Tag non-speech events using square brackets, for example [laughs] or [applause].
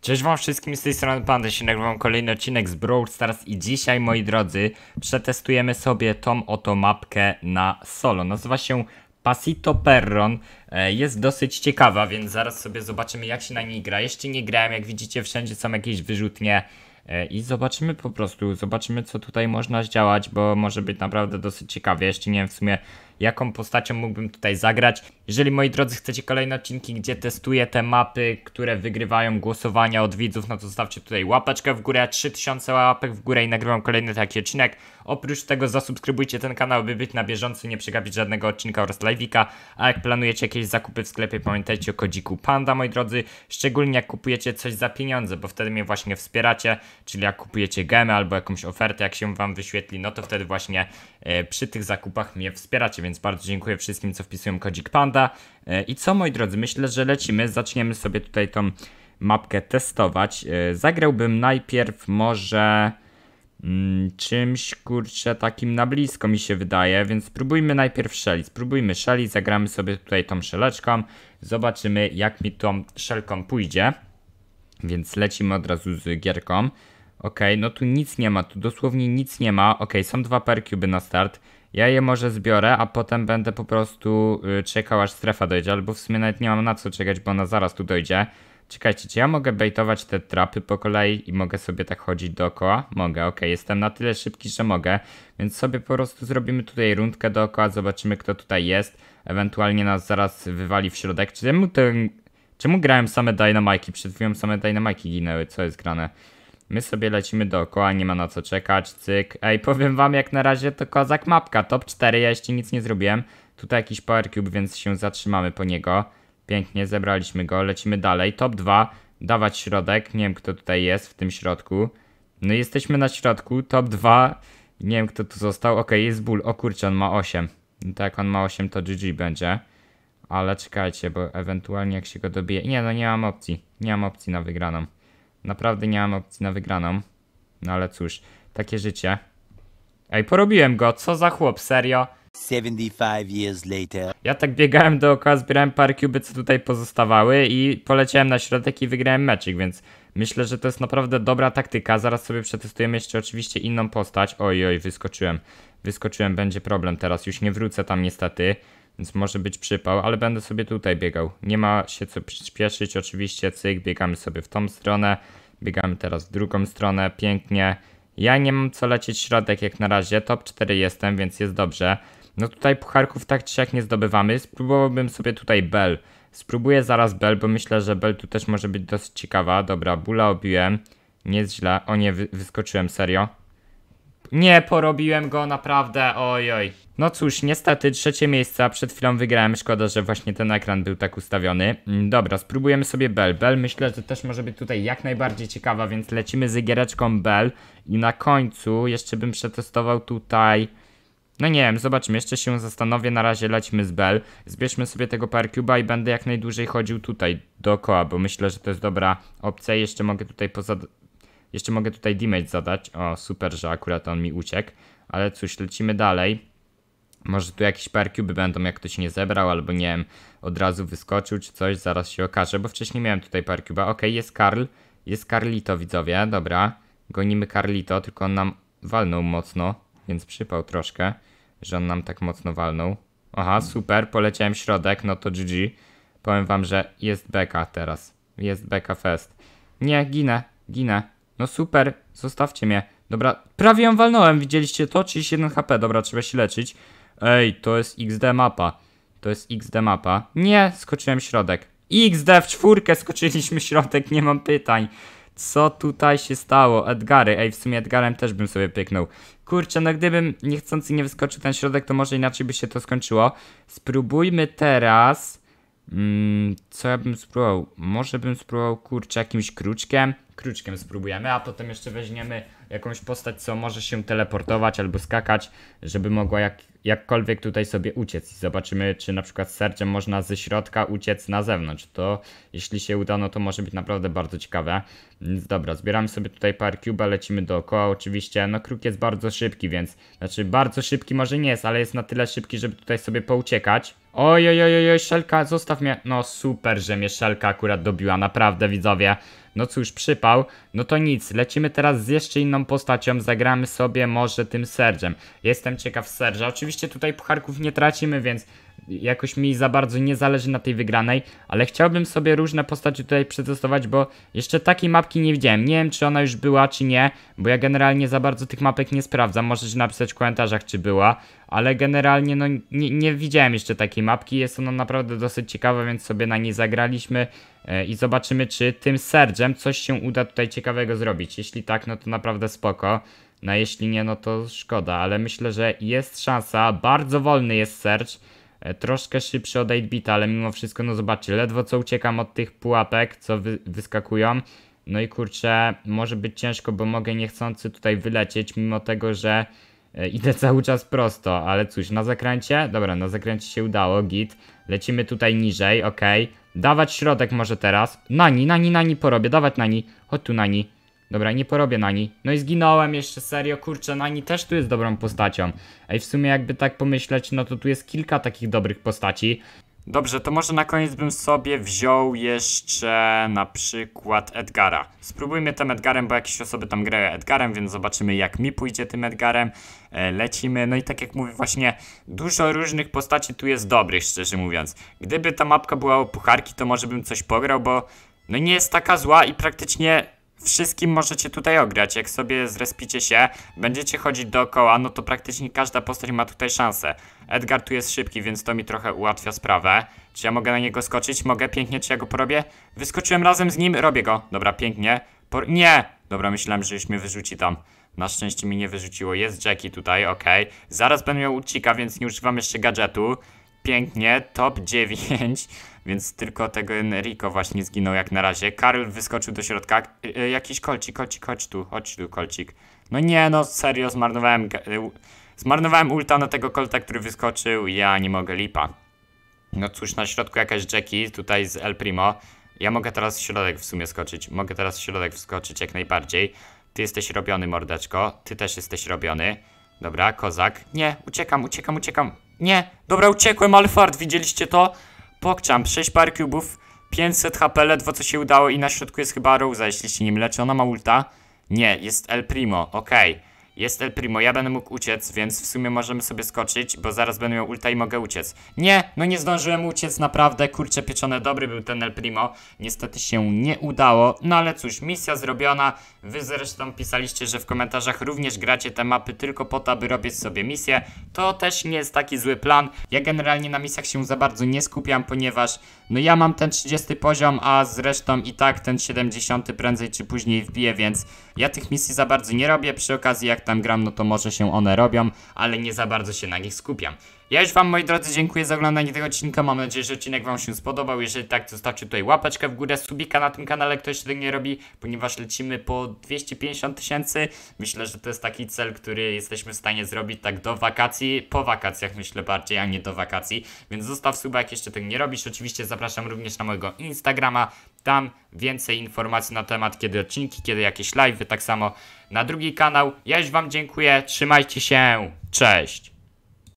Cześć wam wszystkim, z tej strony Panda, się nagrywam kolejny odcinek z Brawl Stars i dzisiaj, moi drodzy, przetestujemy sobie tą oto mapkę na solo. Nazywa się Pasito Perron, e, jest dosyć ciekawa, więc zaraz sobie zobaczymy jak się na niej gra. Jeszcze nie grałem, jak widzicie wszędzie są jakieś wyrzutnie E, i zobaczymy po prostu, zobaczymy co tutaj można zdziałać, bo może być naprawdę dosyć ciekawie, jeszcze nie wiem w sumie jaką postacią mógłbym tutaj zagrać. Jeżeli moi drodzy chcecie kolejne odcinki, gdzie testuję te mapy, które wygrywają głosowania od widzów, no to zostawcie tutaj łapeczkę w górę, 3000 łapek w górę i nagrywam kolejny taki odcinek. Oprócz tego zasubskrybujcie ten kanał, by być na bieżąco, nie przegapić żadnego odcinka oraz live'ika, a jak planujecie jakieś zakupy w sklepie, pamiętajcie o kodziku PANDA, moi drodzy, szczególnie jak kupujecie coś za pieniądze, bo wtedy mnie właśnie wspieracie czyli jak kupujecie gemę albo jakąś ofertę, jak się Wam wyświetli, no to wtedy właśnie e, przy tych zakupach mnie wspieracie, więc bardzo dziękuję wszystkim, co wpisują kodzik Panda. E, I co, moi drodzy, myślę, że lecimy, zaczniemy sobie tutaj tą mapkę testować. E, zagrałbym najpierw może mm, czymś, kurczę, takim na blisko mi się wydaje, więc spróbujmy najpierw szeli. Spróbujmy szeli, zagramy sobie tutaj tą szeleczką, zobaczymy jak mi tą szelką pójdzie. Więc lecimy od razu z gierką. Okej, okay, no tu nic nie ma, tu dosłownie nic nie ma. Okej, okay, są dwa perkuby na start. Ja je może zbiorę, a potem będę po prostu y, czekał aż strefa dojdzie, albo w sumie nawet nie mam na co czekać, bo ona zaraz tu dojdzie. Czekajcie, czy ja mogę baitować te trapy po kolei i mogę sobie tak chodzić dookoła? Mogę, ok, jestem na tyle szybki, że mogę, więc sobie po prostu zrobimy tutaj rundkę dookoła, zobaczymy kto tutaj jest, ewentualnie nas zaraz wywali w środek. Czemu, ten... Czemu grałem same dynamiki? Przed chwilą same dynamiki ginęły, co jest grane? My sobie lecimy dookoła, nie ma na co czekać, cyk. Ej, powiem wam jak na razie to kozak mapka, top 4, ja jeszcze nic nie zrobiłem. Tutaj jakiś power cube, więc się zatrzymamy po niego. Pięknie, zebraliśmy go, lecimy dalej. Top 2, dawać środek, nie wiem kto tutaj jest w tym środku. No jesteśmy na środku, top 2, nie wiem kto tu został. Ok, jest ból, o kurczę, on ma 8. No tak, on ma 8 to GG będzie. Ale czekajcie, bo ewentualnie jak się go dobije... Nie, no nie mam opcji, nie mam opcji na wygraną. Naprawdę nie mam opcji na wygraną. No ale cóż, takie życie. Ej, porobiłem go, co za chłop, serio? 75 years later. Ja tak biegałem dookoła, zbierałem parę kuby, co tutaj pozostawały i poleciałem na środek i wygrałem meczyk, więc myślę, że to jest naprawdę dobra taktyka. Zaraz sobie przetestujemy jeszcze oczywiście inną postać. Oj, oj, wyskoczyłem. Wyskoczyłem, będzie problem teraz. Już nie wrócę tam niestety więc może być przypał, ale będę sobie tutaj biegał. Nie ma się co przyspieszyć, oczywiście, cyk, biegamy sobie w tą stronę, biegamy teraz w drugą stronę, pięknie. Ja nie mam co lecieć środek jak na razie, top 4 jestem, więc jest dobrze. No tutaj pucharków tak czy nie zdobywamy, spróbowałbym sobie tutaj Bell. Spróbuję zaraz Bell, bo myślę, że Bell tu też może być dosyć ciekawa. Dobra, bula obiłem, nie jest źle, o nie, wyskoczyłem, serio. Nie, porobiłem go naprawdę, ojoj. No cóż, niestety trzecie miejsce, przed chwilą wygrałem. Szkoda, że właśnie ten ekran był tak ustawiony. Mm, dobra, spróbujemy sobie Bell. Bell myślę, że też może być tutaj jak najbardziej ciekawa, więc lecimy z giereczką Bell. I na końcu jeszcze bym przetestował tutaj... No nie wiem, zobaczmy, jeszcze się zastanowię, na razie lećmy z Bell. Zbierzmy sobie tego Parcube'a i będę jak najdłużej chodził tutaj dookoła, bo myślę, że to jest dobra opcja. Jeszcze mogę tutaj poza... Jeszcze mogę tutaj damage zadać. O, super, że akurat on mi uciekł. Ale cóż, lecimy dalej. Może tu jakieś perkuby będą, jak ktoś nie zebrał, albo nie wiem, od razu wyskoczył czy coś, zaraz się okaże, bo wcześniej miałem tutaj perkuba. Ok, jest Karl, jest Karlito, widzowie, dobra. Gonimy Karlito, tylko on nam walnął mocno, więc przypał troszkę, że on nam tak mocno walnął. Aha, super, poleciałem środek, no to GG. Powiem wam, że jest beka teraz. Jest beka fest. Nie, ginę, ginę. No super, zostawcie mnie. Dobra, prawie ją walnąłem, widzieliście to? 31 HP, dobra, trzeba się leczyć. Ej, to jest XD mapa. To jest XD mapa. Nie, skoczyłem środek. XD w czwórkę skoczyliśmy środek, nie mam pytań. Co tutaj się stało? Edgary, ej, w sumie Edgarem też bym sobie pyknął. Kurczę, no gdybym niechcący nie wyskoczył ten środek, to może inaczej by się to skończyło. Spróbujmy teraz... Mm, co ja bym spróbował? Może bym spróbował, kurczę, jakimś kruczkiem? kruczkiem spróbujemy, a potem jeszcze weźmiemy jakąś postać, co może się teleportować albo skakać, żeby mogła jak, jakkolwiek tutaj sobie uciec. I zobaczymy, czy na przykład z sercem można ze środka uciec na zewnątrz. To jeśli się uda, no to może być naprawdę bardzo ciekawe. Więc dobra, zbieramy sobie tutaj parę cuba, lecimy dookoła oczywiście. No kruk jest bardzo szybki, więc... Znaczy bardzo szybki może nie jest, ale jest na tyle szybki, żeby tutaj sobie pouciekać. Oj, oj, oj, oj, szelka, zostaw mnie. No super, że mnie szelka akurat dobiła, naprawdę widzowie no cóż, przypał, no to nic, lecimy teraz z jeszcze inną postacią, zagramy sobie może tym Sergem. Jestem ciekaw Serge'a, oczywiście tutaj pucharków nie tracimy, więc jakoś mi za bardzo nie zależy na tej wygranej, ale chciałbym sobie różne postaci tutaj przetestować, bo jeszcze takiej mapki nie widziałem. Nie wiem, czy ona już była, czy nie, bo ja generalnie za bardzo tych mapek nie sprawdzam. Możecie napisać w komentarzach, czy była, ale generalnie no, nie, nie widziałem jeszcze takiej mapki. Jest ona naprawdę dosyć ciekawa, więc sobie na niej zagraliśmy e, i zobaczymy, czy tym Sergem coś się uda tutaj ciekawego zrobić. Jeśli tak, no to naprawdę spoko. No jeśli nie, no to szkoda, ale myślę, że jest szansa. Bardzo wolny jest Serge E, troszkę szybszy od 8-bita, ale mimo wszystko, no zobaczcie, ledwo co uciekam od tych pułapek, co wy wyskakują. No i kurczę, może być ciężko, bo mogę niechcący tutaj wylecieć, mimo tego, że e, idę [laughs] cały czas prosto, ale cóż, na zakręcie? Dobra, na zakręcie się udało, git. Lecimy tutaj niżej, ok. Dawać środek może teraz. Nani, nani, nani porobię, dawać nani. Chodź tu nani. Dobra, nie porobię Nani. No i zginąłem jeszcze, serio, kurczę, Nani też tu jest dobrą postacią. Ej, w sumie jakby tak pomyśleć, no to tu jest kilka takich dobrych postaci. Dobrze, to może na koniec bym sobie wziął jeszcze na przykład Edgara. Spróbujmy tym Edgarem, bo jakieś osoby tam grają Edgarem, więc zobaczymy jak mi pójdzie tym Edgarem. E, lecimy, no i tak jak mówię właśnie, dużo różnych postaci tu jest dobrych, szczerze mówiąc. Gdyby ta mapka była o pucharki, to może bym coś pograł, bo no nie jest taka zła i praktycznie wszystkim możecie tutaj ograć. Jak sobie zrespicie się, będziecie chodzić dookoła, no to praktycznie każda postać ma tutaj szansę. Edgar tu jest szybki, więc to mi trochę ułatwia sprawę. Czy ja mogę na niego skoczyć? Mogę? Pięknie, czy ja go porobię? Wyskoczyłem razem z nim, robię go. Dobra, pięknie. Por nie! Dobra, myślałem, że już mnie wyrzuci tam. Na szczęście mi nie wyrzuciło. Jest Jackie tutaj, ok. Zaraz będę miał ucika, więc nie używam jeszcze gadżetu. Pięknie, top 9 więc tylko tego Enrico właśnie zginął jak na razie. Karl wyskoczył do środka. E, e, jakiś kolcik, kolcik, chodź tu, chodź tu, kolcik. No nie, no serio, zmarnowałem, e, zmarnowałem ulta na tego kolta, który wyskoczył. Ja nie mogę, lipa. No cóż, na środku jakaś Jackie, tutaj z El Primo. Ja mogę teraz w środek w sumie skoczyć. Mogę teraz w środek wskoczyć jak najbardziej. Ty jesteś robiony, mordeczko. Ty też jesteś robiony. Dobra, kozak. Nie, uciekam, uciekam, uciekam. Nie, dobra, uciekłem, ale fart, widzieliście to? Pokczam, 6 par cubów, 500 HP, ledwo co się udało i na środku jest chyba Rosa, jeśli się nie mylę. Czy Ona ma ulta. Nie, jest El Primo, okej. Okay. Jest El Primo, ja będę mógł uciec, więc w sumie możemy sobie skoczyć, bo zaraz będę miał ulta i mogę uciec. Nie, no nie zdążyłem uciec, naprawdę, kurczę pieczone, dobry był ten El Primo. Niestety się nie udało, no ale cóż, misja zrobiona. Wy zresztą pisaliście, że w komentarzach również gracie te mapy tylko po to, aby robić sobie misję. To też nie jest taki zły plan. Ja generalnie na misjach się za bardzo nie skupiam, ponieważ no ja mam ten 30 poziom, a zresztą i tak ten 70 prędzej czy później wbiję, więc ja tych misji za bardzo nie robię. Przy okazji jak tam gram, no to może się one robią, ale nie za bardzo się na nich skupiam. Ja już wam moi drodzy dziękuję za oglądanie tego odcinka, mam nadzieję, że odcinek wam się spodobał, jeżeli tak zostawcie tutaj łapeczkę w górę, subika na tym kanale, Kto jeszcze tego nie robi, ponieważ lecimy po 250 tysięcy, myślę, że to jest taki cel, który jesteśmy w stanie zrobić tak do wakacji, po wakacjach myślę bardziej, a nie do wakacji, więc zostaw suba jak jeszcze tego nie robisz, oczywiście zapraszam również na mojego Instagrama, tam więcej informacji na temat kiedy odcinki, kiedy jakieś live. tak samo na drugi kanał, ja już wam dziękuję, trzymajcie się, cześć!